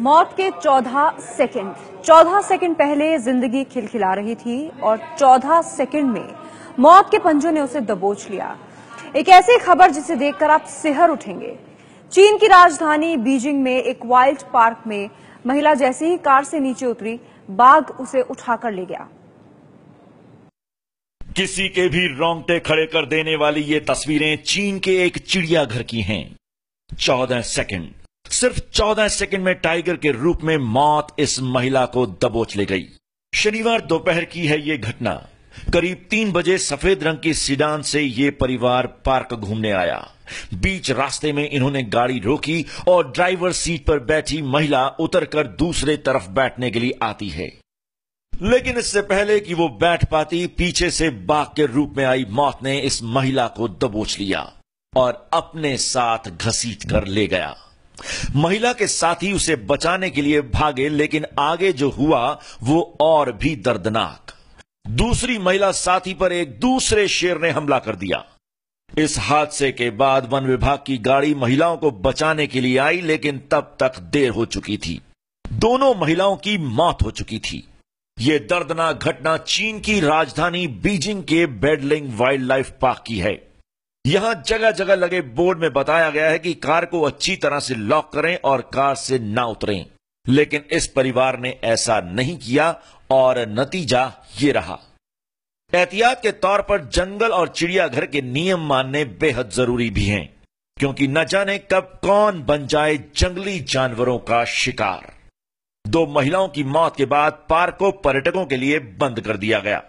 मौत के 14 second 14 second पहले जिंदगी खिलखिला रही थी और 14 सेकंड में मौत के पंजों ने उसे दबोच लिया एक ऐसी खबर जिसे देखकर आप सिहर उठेंगे चीन की राजधानी बीजिंग में एक वाइल्ड पार्क में महिला जैसे ही कार से नीचे उतरी बाघ उसे उठाकर ले गया किसी के भी रोंगटे खड़े कर देने वाली ये तस्वीरें चीन के एक चिड़ियाघर की हैं चौदह सेकंड सिर्फ चौदह सेकंड में टाइगर के रूप में मौत इस महिला को दबोच ले गई शनिवार दोपहर की है ये घटना करीब तीन बजे सफेद रंग की सीडान से ये परिवार पार्क घूमने आया बीच रास्ते में इन्होंने गाड़ी रोकी और ड्राइवर सीट पर बैठी महिला उतरकर दूसरे तरफ बैठने के लिए आती है लेकिन इससे पहले कि वो बैठ पाती पीछे से बाघ के रूप में आई मौत ने इस महिला को दबोच लिया और अपने साथ घसीट कर ले गया महिला के साथी उसे बचाने के लिए भागे लेकिन आगे जो हुआ वो और भी दर्दनाक दूसरी महिला साथी पर एक दूसरे शेर ने हमला कर दिया इस हादसे के बाद वन विभाग की गाड़ी महिलाओं को बचाने के लिए आई लेकिन तब तक देर हो चुकी थी दोनों महिलाओं की मौत हो चुकी थी यह दर्दनाक घटना चीन की राजधानी बीजिंग के बेडलिंग वाइल्ड लाइफ पार्क की है यहां जगह जगह लगे बोर्ड में बताया गया है कि कार को अच्छी तरह से लॉक करें और कार से ना उतरें लेकिन इस परिवार ने ऐसा नहीं किया और नतीजा ये रहा एहतियात के तौर पर जंगल और चिड़ियाघर के नियम मानने बेहद जरूरी भी हैं क्योंकि न जाने कब कौन बन जाए जंगली जानवरों का शिकार दो महिलाओं की मौत के बाद पार्क को पर्यटकों के लिए बंद कर दिया गया